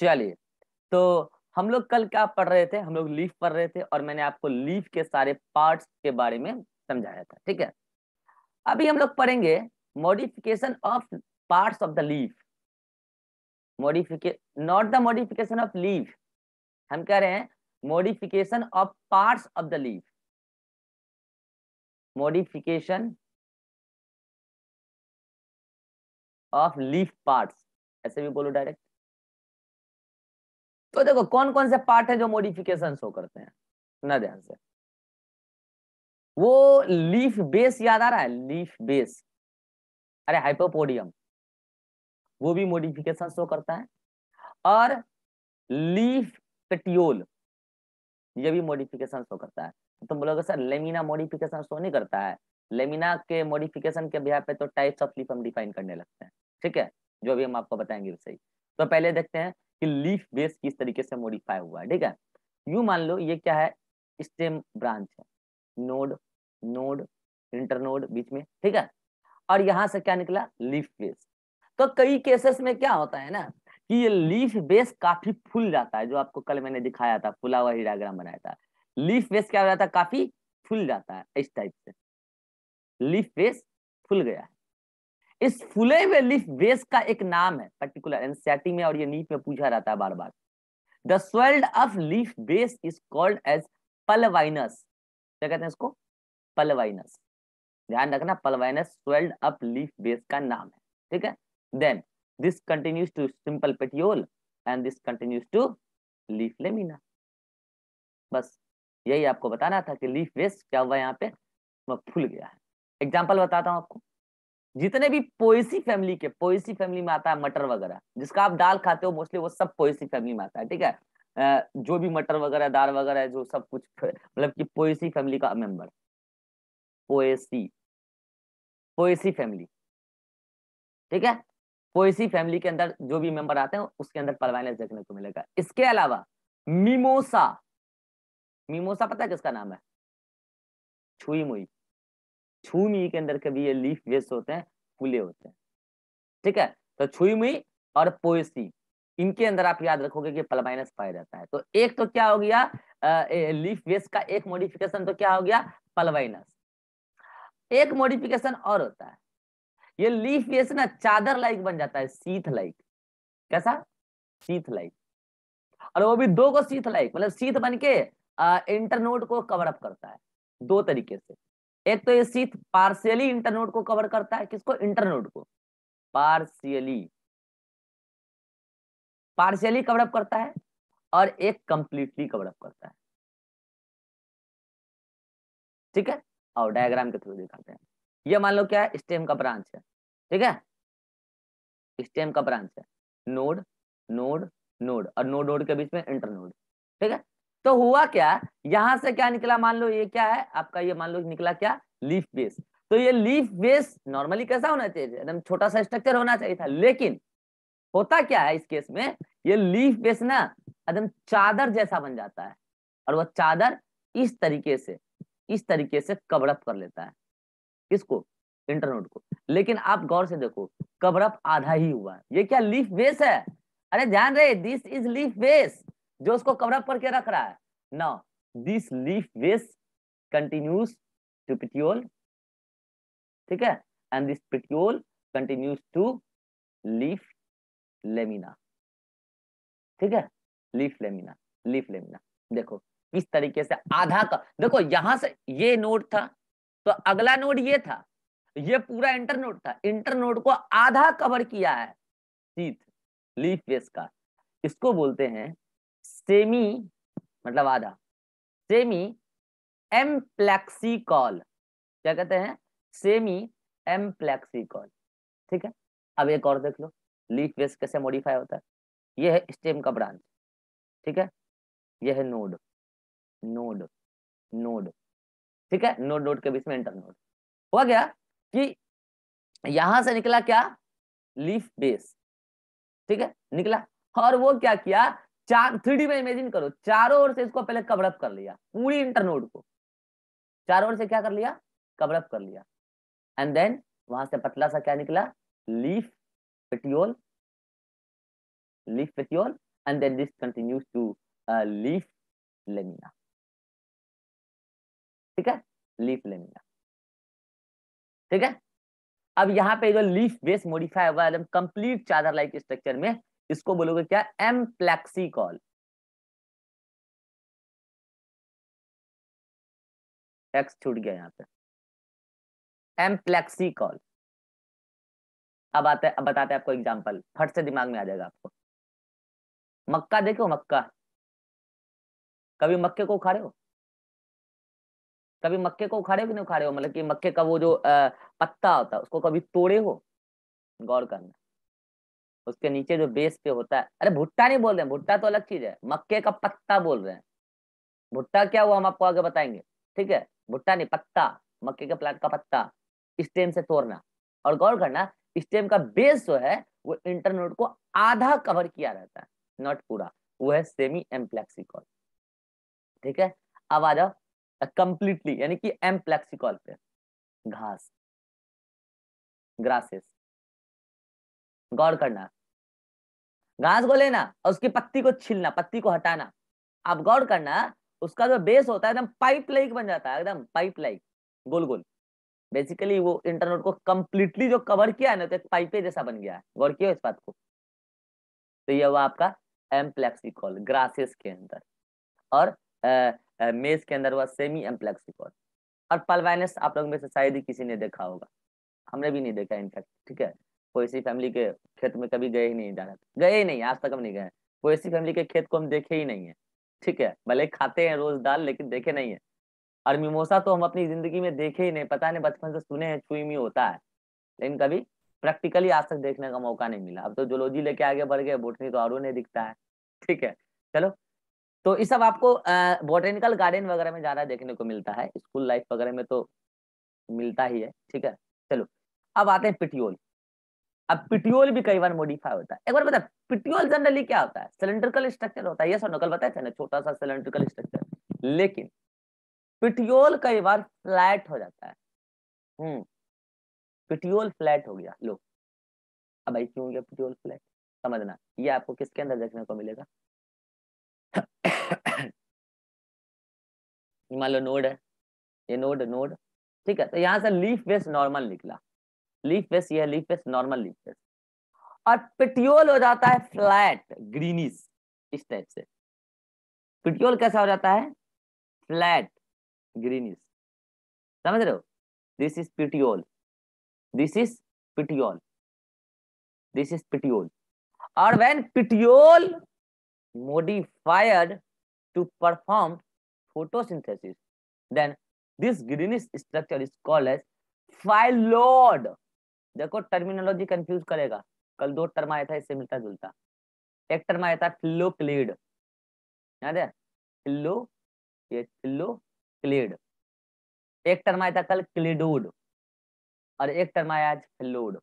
चलिए तो हम लोग कल क्या पढ़ रहे थे हम लोग लीफ पढ़ रहे थे और मैंने आपको लीफ के सारे पार्ट्स के बारे में समझाया था ठीक है अभी हम लोग पढ़ेंगे modification of parts of the leaf modification not the modification of leaf हम कह रहे हैं modification of parts of the leaf modification of leaf parts ऐसे भी बोलो डायरेक्ट तो देखो कौन कौन से पार्ट है जो मोडिफिकेशन शो करते हैं ना ध्यान से वो लीफ बेस याद आ रहा है लीफ बेस अरे हाइपोपोडियम वो भी मोडिफिकेशन शो करता है और लीफ पेटियोल ये भी मॉडिफिकेशन शो करता है तुम तो बोलोगे सर लेमिना मॉडिफिकेशन शो नहीं करता है लेमिना के मॉडिफिकेशन के बिहार पे तो टाइप्स ऑफ लीफ हम डिफाइन करने लगते हैं ठीक है जो भी हम आपको बताएंगे सही तो पहले देखते हैं कि लीफ बेस किस तरीके से मॉडिफाई हुआ है ठीक है यू मान लो ये क्या है स्टेम ब्रांच है नोड नोड इंटरनोड बीच में ठीक है और यहाँ से क्या निकला लीफ बेस तो कई केसेस में क्या होता है ना कि ये लीफ बेस काफी फूल जाता है जो आपको कल मैंने दिखाया था फुला हुआ ही बनाया था लीफ बेस क्या हो जाता है काफी फूल जाता है इस टाइप से लीफ बेस फूल गया है इस फुले हुए लिफ बेस का एक नाम है पर्टिकुलर एनसीआरटी में और ये नीट में पूछा जाता है बार बार the swelled of leaf base is called as pulvinus क्या कहते हैं इसको पलवाइनस ध्यान रखना pulvinus swelled up leaf base का नाम है ठीक है then this continues to simple petiole and this continues to leaf lamina बस यही आपको बताना था कि लीफ बेस क्या हुआ यहाँ पे फूल गया है एग्जाम्पल बताता हूँ आपको जितने भी पोएसी फैमिली के पोएसी फैमिली में आता है मटर वगैरह जिसका आप दाल खाते हो मोस्टली वो सब पोएसी फैमिली में आता है ठीक है जो भी मटर वगैरह दाल वगैरह जो सब कुछ मतलब कि पोएसी फैमिली का मेंबर पोएसी पोएसी फैमिली ठीक है पोएसी फैमिली के अंदर जो भी मेंबर आते हैं उसके अंदर परवाइनेस देखने को मिलेगा इसके अलावा मीमोसा मीमोसा पता है किसका नाम है छुई मुई छूमी के अंदर कभी ये लीफ वेस्ट होते हैं फूले होते हैं ठीक है तो छुईमी और पोएसी इनके अंदर आप याद रखोगे कि प्लस माइनस पाया जाता है तो एक तो क्या हो गया आ, लीफ वेस्ट का एक मॉडिफिकेशन तो क्या हो गया माइनस एक मॉडिफिकेशन और होता है ये लीफ वेस्ट ना चादर लाइक बन जाता है सीथ लाइक कैसा सीथ लाइक और वो भी दो को सीथ लाइक मतलब सीथ बन के इंटरनोट को कवर अप करता है दो तरीके से एक तो ये सीथ पार्शियली इंटरनोड को कवर करता है किसको इंटरनोड को पार्शियली पार्शियली कवरअप करता है और एक कंप्लीटली कवरअप करता है ठीक है और डायग्राम के थ्रू दिखाते हैं ये मान लो क्या है स्टेम का ब्रांच है ठीक है स्टेम का ब्रांच है नोड नोड नोड और नोड नोड के बीच में इंटरनोड ठीक है तो हुआ क्या यहां से क्या निकला मान लो ये क्या है आपका ये मान लो निकला क्या लीफ बेस तो ये लीफ बेस नॉर्मली कैसा होना चाहिए एकदम छोटा सा स्ट्रक्चर होना चाहिए था लेकिन होता क्या है इस केस में ये लीफ बेस ना एकदम चादर जैसा बन जाता है और वह चादर इस तरीके से इस तरीके से कवरअप कर लेता है इसको इंटरनोड को लेकिन आप गौर से देखो कवरअप आधा ही हुआ है ये क्या लीफ बेस है अरे ध्यान रहे दिस इज लीफ बेस जो उसको कवरअप करके रख रहा है now this leaf base continues to petiole ठीक है and this petiole continues to leaf lamina ठीक है लीफ लेमिना लीफ लेमिना देखो किस तरीके से आधा का देखो यहां से ये नोड था तो अगला नोड ये था ये पूरा इंटर नोड था इंटर नोड को आधा कवर किया है लीफ का इसको बोलते हैं सेमी मतलब आधा सेमी एम्प्लेक्सिकॉल क्या कहते हैं सेमी एम्प्लेक्सिकॉल ठीक है अब एक और देख लो लीफ बेस कैसे मॉडिफाई होता है यह है स्टेम का ब्रांच ठीक है यह है नोड नोड नोड ठीक है नोड नोड के बीच में इंटर नोड हुआ गया कि यहां से निकला क्या लीफ बेस ठीक है निकला और वो क्या किया चार थ्री में इमेजिन करो चारों ओर से इसको पहले कवरअप कर लिया पूरी इंटरनोड को चारों ओर से क्या कर लिया कवरअप कर लिया एंड देन वहां से पतला सा क्या निकला leaf petiole leaf petiole and then this continues to leaf lamina ठीक है लीफ लेमिना ठीक है अब यहाँ पे जो लीफ बेस मॉडिफाई हुआ एकदम कंप्लीट चादर लाइक स्ट्रक्चर में इसको बोलोगे क्या एम कॉल एक्स छूट गया यहां पे एम कॉल अब आते अब बताते हैं आपको एग्जांपल फट से दिमाग में आ जाएगा आपको मक्का देखो मक्का कभी मक्के को उखाड़े हो कभी मक्के को उखाड़े हो कि नहीं उखाड़े हो मतलब कि मक्के का वो जो आ, पत्ता होता है उसको कभी तोड़े हो गौर करना उसके नीचे जो बेस पे होता है अरे भुट्टा नहीं बोल रहे हैं भुट्टा तो अलग चीज है मक्के का पत्ता बोल रहे हैं भुट्टा क्या हुआ हम आपको आगे बताएंगे ठीक है भुट्टा नहीं पत्ता मक्के के प्लांट का पत्ता स्टेम से तोड़ना और गौर करना स्टेम का बेस जो है वो इंटरनोट को आधा कवर किया रहता है नॉट पूरा वो है सेमी एम्प्लेक्सिकॉल ठीक है अब आ जाओ कंप्लीटली यानी कि एम्प्लेक्सिकॉल पे घास ग्रासेस गौर करना घास को लेना और उसकी पत्ती को छीलना पत्ती को हटाना आप गौर करना उसका जो बेस होता है एकदम पाइप लाइक बन जाता है एकदम पाइप लाइक गोल गोल बेसिकली वो इंटरनेट को कम्प्लीटली जो कवर किया है ना तो एक पाइपे जैसा बन गया है गौर किया इस बात को तो यह हुआ आपका एम्प्लेक्सिकॉल ग्रासेस के अंदर और मेज के अंदर हुआ सेमी एम्प्लेक्सिकॉल और पलवाइनस आप लोग में से शायद ही किसी ने देखा होगा हमने भी नहीं देखा इनफैक्ट ठीक है पोएसी फैमिली के खेत में कभी गए ही नहीं जाना तो। गए ही नहीं आज तक हम नहीं गए पोएसी फैमिली के खेत को हम देखे ही नहीं है ठीक है भले खाते हैं रोज दाल लेकिन देखे नहीं है और मिमोसा तो हम अपनी जिंदगी में देखे ही नहीं पता नहीं बचपन से सुने हैं चुई में होता है लेकिन कभी प्रैक्टिकली आज तक देखने का मौका नहीं मिला अब तो जोलॉजी लेके आगे बढ़ गए बोटनी तो और नहीं दिखता है ठीक है चलो तो इस सब आपको बोटेनिकल गार्डन वगैरह में ज्यादा देखने को मिलता है स्कूल लाइफ वगैरह में तो मिलता ही है ठीक है चलो अब आते हैं पिटियोल अब पिटियोल भी कई बार मॉडिफाई होता है एक बार बता पिटियोल जनरली क्या होता है सिलेंड्रिकल स्ट्रक्चर होता है ये सर नकल बताया था ना छोटा सा सिलेंड्रिकल स्ट्रक्चर लेकिन पिटियोल कई बार फ्लैट हो जाता है हम्म पिटियोल फ्लैट हो गया लो अब भाई क्यों गया पिटियोल फ्लैट समझना ये आपको किसके अंदर देखने को मिलेगा मान लो नोड है ये नोड नोड ठीक है तो यहाँ से लीफ बेस नॉर्मल निकला लीफ फेस यह leaf base normal leaf base और पिटियोल हो जाता है फ्लैट ग्रीनिश इस टाइप से पिटियोल कैसा हो जाता है फ्लैट ग्रीनिश समझ रहे हो this is petiole this is petiole this is petiole और when petiole modified to perform photosynthesis then this greenish structure is called as phyllode देखो टर्मिनोलॉजी कंफ्यूज करेगा कल दो टर्म आया था इससे मिलता जुलता एक टर्म आया था फिल्लो क्लीड याद है फिल्लो ये फिल्लो क्लीड एक टर्म आया था कल क्लिडोड और एक टर्म आया आज फिल्लोड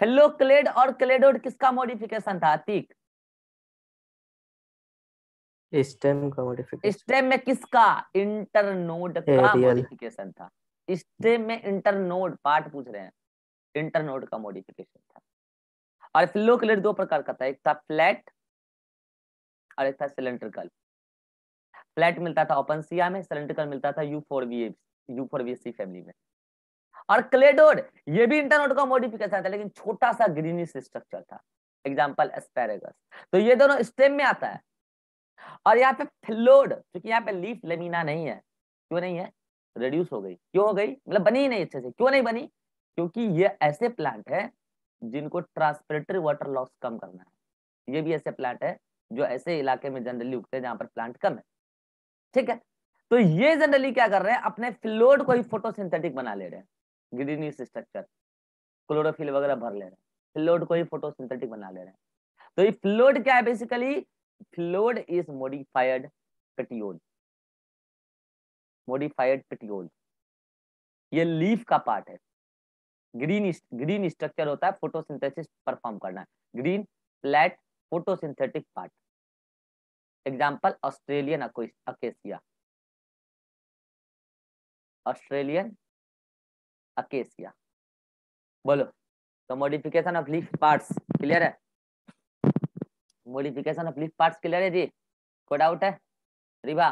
फिल्लो क्लेड और क्लेडोड किसका मॉडिफिकेशन था अतीक स्टेम का मॉडिफिकेशन स्टेम में किसका इंटरनोड का मॉडिफिकेशन था स्टेम में इंटरनोड पार्ट पूछ रहे हैं इंटरनोड का मॉडिफिकेशन था और फ्लो के लिए दो प्रकार का था एक था फ्लैट और एक था सिलेंड्रिकल फ्लैट मिलता था ओपन सिया में सिलेंड्रिकल मिलता था Euphorbia Euphorbia family में और क्लेडोर ये भी इंटरनोड का मॉडिफिकेशन था लेकिन छोटा सा ग्रीनिश स्ट्रक्चर था एग्जाम्पल एस्पेरेगस तो ये दोनों स्टेम में आता है और यहाँ पे फ्लोड क्योंकि यहाँ पे लीफ लेमिना नहीं है क्यों नहीं है रिड्यूस हो गई क्यों हो गई मतलब बनी ही नहीं अच्छे से क्यों नहीं बनी क्योंकि ये ऐसे प्लांट है जिनको ट्रांसपिरेटरी वाटर लॉस कम करना है ये भी ऐसे प्लांट है जो ऐसे इलाके में जनरली उगते हैं जहां पर प्लांट कम है ठीक है तो ये जनरली क्या कर रहे हैं अपने फ्लोड को ही फोटोसिंथेटिक बना ले रहे हैं स्ट्रक्चर क्लोरोफिल वगैरह भर ले रहे हैं फ्लोड को ही फोटोसिंथेटिक बना ले रहे हैं तो ये फ्लोड क्या है basically phyllode is modified petiole modified petiole ये लीफ का पार्ट है ग्रीन ग्रीन स्ट्रक्चर होता है फोटोसिंथेसिस परफॉर्म करना है green flat photosynthetic part example Australian acacia Australian acacia बोलो तो modification of leaf parts clear है modification of leaf parts clear है जी कोई डाउट है Ribha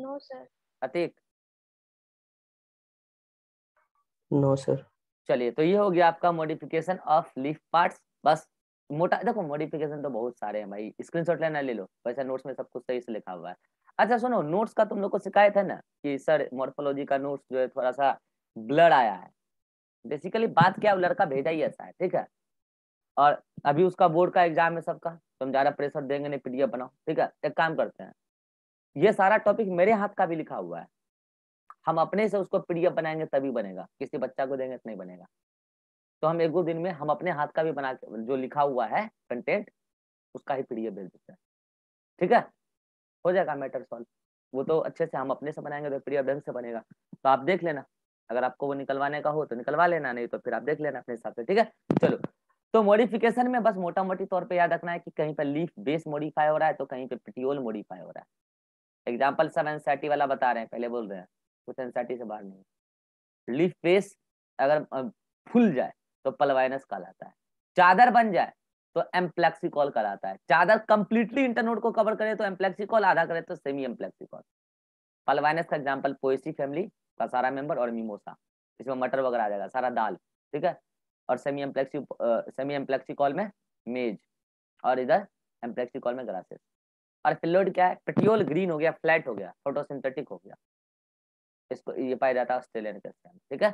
no sir Atiq no sir चलिए तो ये हो गया आपका मॉडिफिकेशन ऑफ लीफ पार्ट्स बस मोटा देखो मॉडिफिकेशन तो बहुत सारे हैं भाई स्क्रीनशॉट लेना ले लो वैसे नोट्स में सब कुछ सही से लिखा हुआ है अच्छा सुनो नोट्स का तुम लोग को शिकायत है ना कि सर मॉर्फोलॉजी का नोट्स जो है थोड़ा सा ब्लड आया है बेसिकली बात क्या लड़का भेजा ही ऐसा है ठीक है और अभी उसका बोर्ड का एग्जाम है सबका तुम तो ज्यादा प्रेशर देंगे नहीं पीडीएफ बनाओ ठीक है एक काम करते हैं ये सारा टॉपिक मेरे हाथ का भी लिखा हुआ है हम अपने से उसको पीडीएफ बनाएंगे तभी बनेगा किसी बच्चा को देंगे तो नहीं बनेगा तो हम एक दो दिन में हम अपने हाथ का भी बना जो लिखा हुआ है कंटेंट उसका ही पीडीएफ भेज देते हैं ठीक है हो जाएगा मैटर सॉल्व वो तो अच्छे से हम अपने से बनाएंगे तो पीडीएफ ढंग से बनेगा तो आप देख लेना अगर आपको वो निकलवाने का हो तो निकलवा लेना नहीं तो फिर आप देख लेना अपने हिसाब से ठीक है चलो तो मॉडिफिकेशन में बस मोटा मोटी तौर पे याद रखना है कि कहीं पर लीफ बेस मॉडिफाई हो रहा है तो कहीं पे पिटियोल मॉडिफाई हो रहा है एग्जाम्पल सर एनसीआरटी वाला बता रहे हैं पहले बोल रहे हैं कुछ एनसीईआरटी से बाहर नहीं लीफ फेस अगर फूल जाए तो पलवाइनस कहलाता है चादर बन जाए तो एम्प्लेक्सिकॉल कहलाता है चादर कंप्लीटली इंटरनोड को कवर करे तो एम्प्लेक्सिकॉल आधा करे तो सेमी एम्प्लेक्सिकॉल पलवाइनस का एग्जाम्पल पोएसी फैमिली का सारा मेंबर और मीमोसा इसमें मटर वगैरह आ जाएगा सारा दाल ठीक है और सेमी एम्प्लेक्सी सेमी एम्प्लेक्सिकॉल में मेज और इधर एम्प्लेक्सिकॉल में ग्रासेस और फिलोड क्या है पेटियोल ग्रीन हो गया फ्लैट हो गया फोटोसिंथेटिक हो गया इसको ये पाया जाता है ऑस्ट्रेलियन क्रिस्टन ठीक है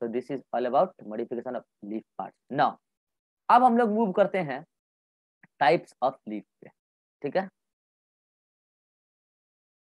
तो this is all about modification of leaf part now अब हम लोग मूव करते हैं टाइप्स ऑफ लीफ पे ठीक है